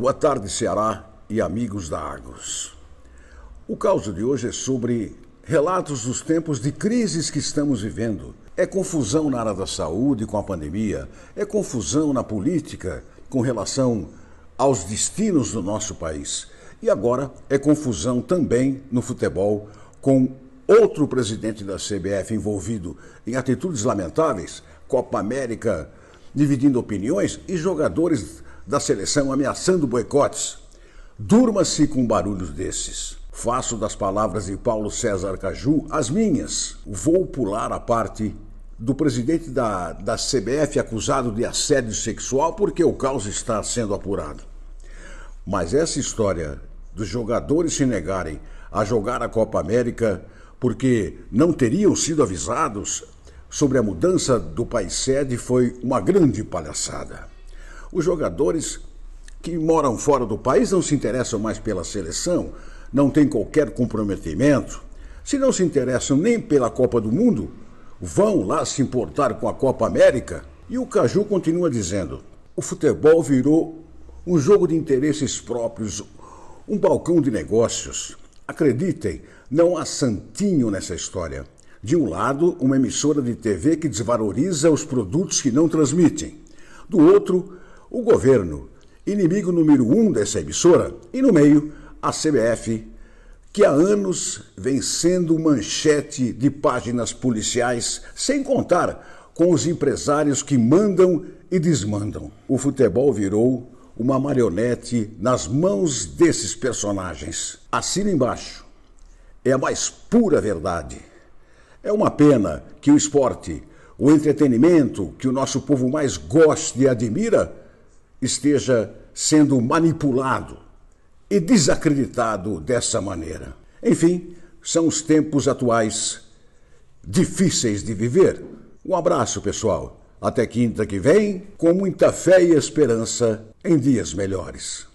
Boa tarde, Ceará e amigos da Argos. O caso de hoje é sobre relatos dos tempos de crises que estamos vivendo. É confusão na área da saúde com a pandemia, é confusão na política com relação aos destinos do nosso país. E agora é confusão também no futebol com outro presidente da CBF envolvido em atitudes lamentáveis, Copa América dividindo opiniões e jogadores da seleção ameaçando boicotes. Durma-se com barulhos desses. Faço das palavras de Paulo César Caju as minhas. Vou pular a parte do presidente da, da CBF acusado de assédio sexual porque o caos está sendo apurado. Mas essa história dos jogadores se negarem a jogar a Copa América porque não teriam sido avisados sobre a mudança do país sede foi uma grande palhaçada. Os jogadores que moram fora do país não se interessam mais pela seleção, não têm qualquer comprometimento. Se não se interessam nem pela Copa do Mundo, vão lá se importar com a Copa América. E o Caju continua dizendo: o futebol virou um jogo de interesses próprios, um balcão de negócios. Acreditem, não há santinho nessa história. De um lado, uma emissora de TV que desvaloriza os produtos que não transmitem. Do outro, o governo, inimigo número um dessa emissora, e no meio, a CBF, que há anos vem sendo manchete de páginas policiais, sem contar com os empresários que mandam e desmandam. O futebol virou uma marionete nas mãos desses personagens. Assina embaixo. É a mais pura verdade. É uma pena que o esporte, o entretenimento que o nosso povo mais gosta e admira, esteja sendo manipulado e desacreditado dessa maneira. Enfim, são os tempos atuais difíceis de viver. Um abraço, pessoal. Até quinta que vem, com muita fé e esperança em dias melhores.